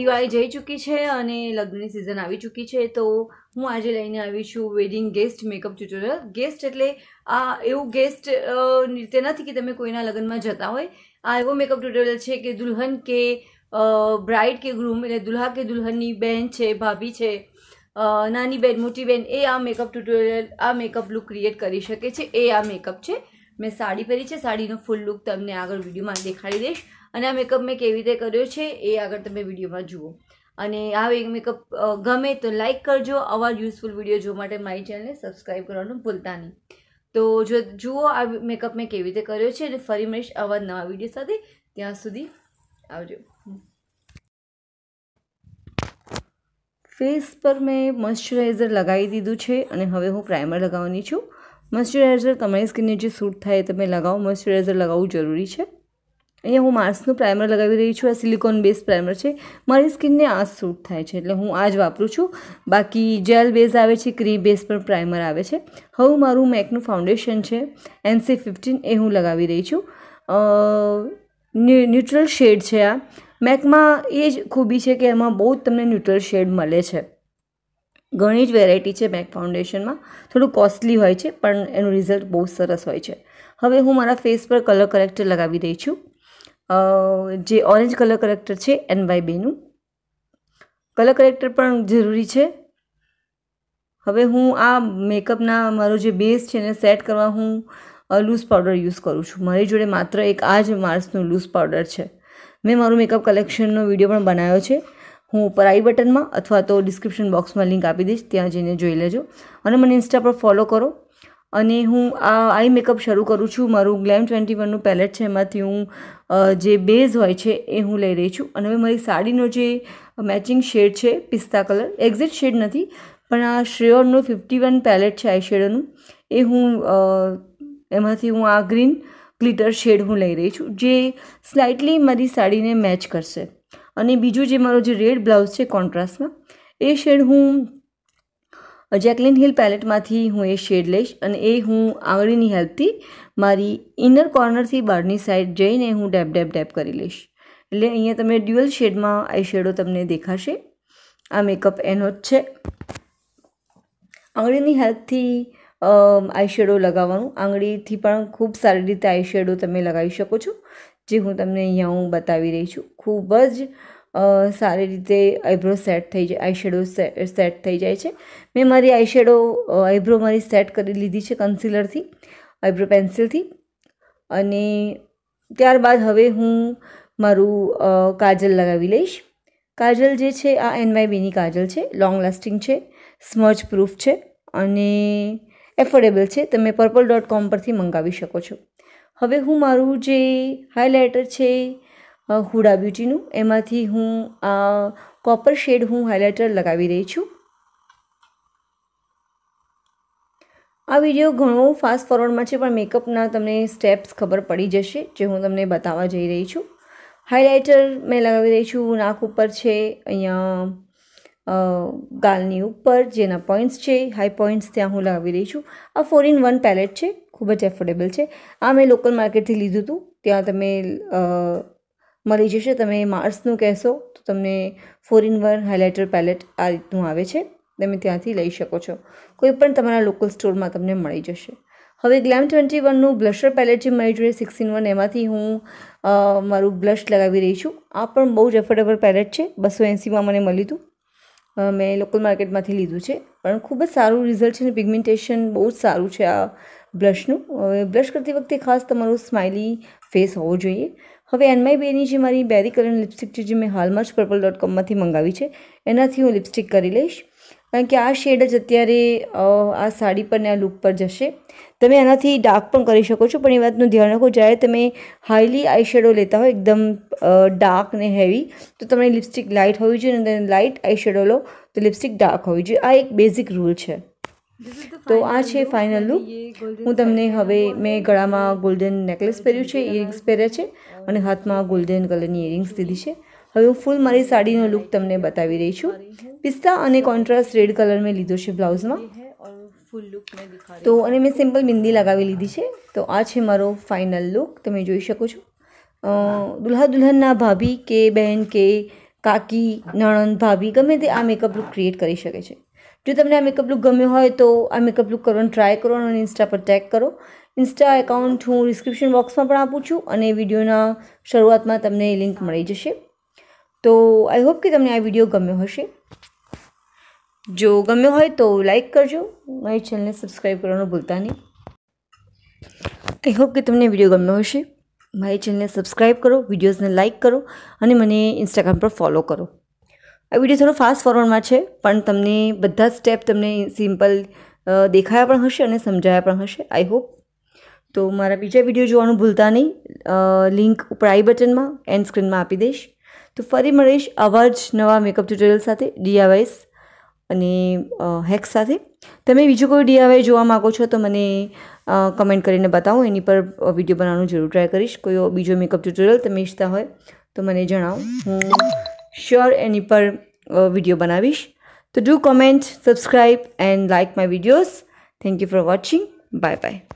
દિવાળી જઈ ચૂકી છે અને લગ્નની સિઝન આવી ચૂકી છે તો હું આજે લઈને આવી છું wedding guest makeup tutorial guest એટલે આ એવું ગેસ્ટ રીતે નથી કે તમે કોઈના લગ્નમાં જતા હોય આ એવો મેકઅપ ટ્યુટોરિયલ છે કે દુલ્હન કે બ્રાઇડ કે ગ્રૂમ એટલે દુલ્હા કે દુલ્હનની બહેન છે ભાભી છે નાની બેન મોટી બેન એ આ મેકઅપ ટ્યુટોરિયલ આ મેકઅપ લુક ક્રિએટ કરી શકે છે એ આ મેકઅપ છે મેં સાડી પહેરી છે સાડીનો ફૂલ લુક તમને આગળ વિડીયોમાં દેખાડી દઈશ અને આ મેકઅપ મેં કેવી રીતે કર્યો છે એ આગળ તમે વિડીયોમાં જુઓ અને આ મેકઅપ ગમે તો લાઇક કરજો આવા યુઝફુલ વિડીયો જોવા માટે મારી ચેનલને સબસ્ક્રાઈબ કરવાનું ભૂલતા નહીં તો જો જુઓ આ મેકઅપ મેં કેવી રીતે કર્યો છે અને ફરી મળીશ આવા નવા વિડીયો સાથે ત્યાં સુધી આવજો ફેસ પર મેં મોઇશ્ચરાઇઝર લગાવી દીધું છે અને હવે હું પ્રાઇમર લગાવવાની છું મોઇશ્ચરાઇઝર તમારી સ્કિનને જે સૂટ થાય તમે લગાવો મોઇશ્ચરાઇઝર લગાવવું જરૂરી છે અહીંયા હું માર્સનું પ્રાઇમર લગાવી રહી છું આ સિલિકોન બેઝ પ્રાઇમર છે મારી સ્કિનને આ સૂટ થાય છે એટલે હું આ જ વાપરું છું બાકી જેલ બેઝ આવે છે ક્રી બેઝ પણ પ્રાઇમર આવે છે હવે મારું મેકનું ફાઉન્ડેશન છે એનસી ફિફ્ટીન એ હું લગાવી રહી છું ન્યુટ્રલ શેડ છે આ મેકમાં એ જ ખૂબી છે કે એમાં બહુ જ તમને ન્યુટ્રલ શેડ મળે છે ઘણી જ વેરાયટી છે મેક ફાઉન્ડેશનમાં થોડું કોસ્ટલી હોય છે પણ એનું રિઝલ્ટ બહુ સરસ હોય છે હવે હું મારા ફેસ પર કલર કરેક્ટર લગાવી રહી છું જે ઓરેન્જ કલર કલેક્ટર છે એન વાય બેનું કલર કલેક્ટર પણ જરૂરી છે હવે હું આ મેકઅપના મારો જે બેઝ છે એને સેટ કરવા હું લૂઝ પાવડર યુઝ કરું છું મારી જોડે માત્ર એક આ જ માર્સનું લૂઝ પાવડર છે મેં મારું મેકઅપ કલેક્શનનો વિડીયો પણ બનાવ્યો છે હું ઉપર આઈ બટનમાં અથવા તો ડિસ્ક્રિપ્શન બોક્સમાં લિંક આપી દઈશ ત્યાં જઈને જોઈ લેજો અને મને ઇન્સ્ટા પર ફોલો કરો અને હું આ આઈ મેકઅપ શરૂ કરું છું મારું ગ્લેમ ટ્વેન્ટી વનનું પેલેટ છે એમાંથી હું જે બેઝ હોય છે એ હું લઈ રહી છું અને હવે મારી સાડીનો જે મેચિંગ શેડ છે પિસ્તા કલર એક્ઝેક્ટ શેડ નથી પણ આ શ્રેયોરનું ફિફ્ટી વન પેલેટ છે આઈ શેડનું એ હું એમાંથી હું આ ગ્રીન ગ્લિટર શેડ હું લઈ રહી છું જે સ્લાઇટલી મારી સાડીને મેચ કરશે અને બીજું જે મારો જે રેડ બ્લાઉઝ છે કોન્ટ્રાસ્ટમાં એ શેડ હું જેકલિન હિલ પેલેટમાંથી હું એ શેડ લઈશ અને એ હું આંગળીની હેલ્પથી મારી ઇનર કોર્નરથી બહારની સાઈડ જઈને હું ડેપ ડેપ ડેપ કરી લઈશ એટલે અહીંયા તમે ડ્યુઅલ શેડમાં આઈ શેડો તમને દેખાશે આ મેકઅપ એનો જ છે આંગળીની હેલ્પથી આઈ શેડો લગાવવાનું આંગળીથી પણ ખૂબ સારી રીતે આઈ શેડો તમે લગાવી શકો છો જે હું તમને અહીંયા હું બતાવી રહી છું ખૂબ જ સારી રીતે આઈબ્રો સેટ થઈ જાય આઈશેડો સેટ થઈ જાય છે મેં મારી આઈશેડો આઈબ્રો મારી સેટ કરી લીધી છે કન્સીલરથી આઈબ્રો પેન્સિલથી અને ત્યારબાદ હવે હું મારું કાજલ લગાવી લઈશ કાજલ જે છે આ એનવાયબીની કાજલ છે લોંગ લાસ્ટિંગ છે સ્મર્ચ પ્રૂફ છે અને એફોર્ડેબલ છે તમે પર્પલ ડોટ કોમ પરથી મંગાવી શકો છો હવે હું મારું જે હાઇલાઇટર છે હુડા બ્યુટીનું એમાંથી હું આ કોપર શેડ હું હાઇલાઇટર લગાવી રહી છું આ વિડીયો ઘણો ફાસ્ટ ફોરવર્ડમાં છે પણ મેકઅપના તમને સ્ટેપ્સ ખબર પડી જશે જે હું તમને બતાવવા જઈ રહી છું હાઇલાઇટર મેં લગાવી રહી છું નાક ઉપર છે અહીંયા ગાલની ઉપર જેના પોઈન્ટ્સ છે હાઈ પોઈન્ટ્સ ત્યાં હું લગાવી રહી છું આ ફોર ઇન વન પેલેટ છે ખૂબ જ એફોર્ડેબલ છે આ મેં લોકલ માર્કેટથી લીધું હતું ત્યાં તમે મળી જશે તમે માર્સનું કહેશો તો તમને four in one highlighter palette આ રીતનું આવે છે તમે ત્યાંથી લઈ શકો છો કોઈ પણ તમારા લોકલ સ્ટોરમાં તમને મળી જશે હવે ગ્લેમ ટ્વેન્ટી વનનું બ્લશર પેલેટ જે મળી જોઈએ સિક્સ ઇન વન એમાંથી હું મારું બ્લશ લગાવી રહી છું આ પણ બહુ જ એફોર્ડેબલ પેલેટ છે બસો એંસીમાં મને મળી હતું મેં લોકલ માર્કેટમાંથી લીધું છે પણ ખૂબ જ સારું રિઝલ્ટ છે અને પિગમેન્ટેશન બહુ જ સારું છે આ બ્લશનું હવે બ્લશ કરતી વખતે ખાસ તમારો સ્માઇલી ફેસ હોવો જોઈએ હવે એનમાઈ બેની જે મારી બેરી કલરની લિપસ્ટિક છે જે મેં હાલમાં જ પર્પલ ડોટ કોમમાંથી મંગાવી છે એનાથી હું લિપસ્ટિક કરી લઈશ કારણ કે આ શેડ જ અત્યારે આ સાડી પર ને આ લુક પર જશે તમે એનાથી ડાર્ક પણ કરી શકો છો પણ એ વાતનું ધ્યાન રાખો જ્યારે તમે હાઈલી આઈ શેડો લેતા હોય એકદમ ડાર્ક ને હેવી તો તમારી લિપસ્ટિક લાઇટ હોવી જોઈએ અને લાઇટ આઈ શેડો લો તો લિપસ્ટિક ડાર્ક હોવી જોઈએ આ એક બેઝિક રૂલ છે તો આ છે ફાઇનલ લુક હું તમને હવે મેં ગળામાં ગોલ્ડન નેકલેસ પહેર્યું છે ઇયરિંગ્સ પહેર્યા છે અને હાથમાં ગોલ્ડન કલરની ઇયરિંગ્સ દીધી છે હવે હું ફૂલ મારી સાડીનો લુક તમને બતાવી રહી છું પિસ્તા અને કોન્ટ્રાસ્ટ રેડ કલર મેં લીધો છે બ્લાઉઝમાં તો અને મેં સિમ્પલ બિંદી લગાવી લીધી છે તો આ છે મારો ફાઇનલ લુક તમે જોઈ શકો છો દુલ્હા દુલ્હનના ભાભી કે બહેન કે કાકી નણંદ ભાભી ગમે તે આ મેકઅપ લુક ક્રિએટ કરી શકે છે જો તમને આ મેકઅપ લુક ગમ્યો હોય તો આ મેકઅપ લુક કરવાનું ટ્રાય કરો અને ઇન્સ્ટા પર ટેગ કરો ઇન્સ્ટા એકાઉન્ટ હું ડિસ્ક્રિપ્શન બોક્સમાં પણ આપું છું અને વિડીયોના શરૂઆતમાં તમને લિંક મળી જશે તો આઈ હોપ કે તમને આ વિડીયો ગમ્યો હશે જો ગમ્યો હોય તો લાઇક કરજો મારી ચેનલને સબસ્ક્રાઈબ કરવાનું ભૂલતા નહીં આઈ હોપ કે તમને વિડીયો ગમ્યો હશે મારી ચેનલને સબસ્ક્રાઈબ કરો વિડીયોઝને લાઇક કરો અને મને ઇન્સ્ટાગ્રામ પર ફોલો કરો આ વિડીયો થોડો ફાસ્ટ ફોરવર્ડમાં છે પણ તમને બધા સ્ટેપ તમને સિમ્પલ દેખાયા પણ હશે અને સમજાયા પણ હશે આઈ હોપ તો મારા બીજા વિડીયો જોવાનું ભૂલતા નહીં લિંક ઉપર આઈ બટનમાં એન્ડ સ્ક્રીનમાં આપી દઈશ તો ફરી મળીશ આવા જ નવા મેકઅપ ટ્યુટોરિયલ સાથે ડીઆવાઈસ અને હેક્સ સાથે તમે બીજું કોઈ ડીઆવાઈ જોવા માગો છો તો મને કમેન્ટ કરીને બતાવો એની પર વિડીયો બનાવવાનું જરૂર ટ્રાય કરીશ કોઈ બીજો મેકઅપ ટ્યુટોરિયલ તમે ઈચ્છતા હોય તો મને જણાવો હું શ્યોર એની પર વિડીયો બનાવીશ તો do comment subscribe and like my videos thank you for watching bye by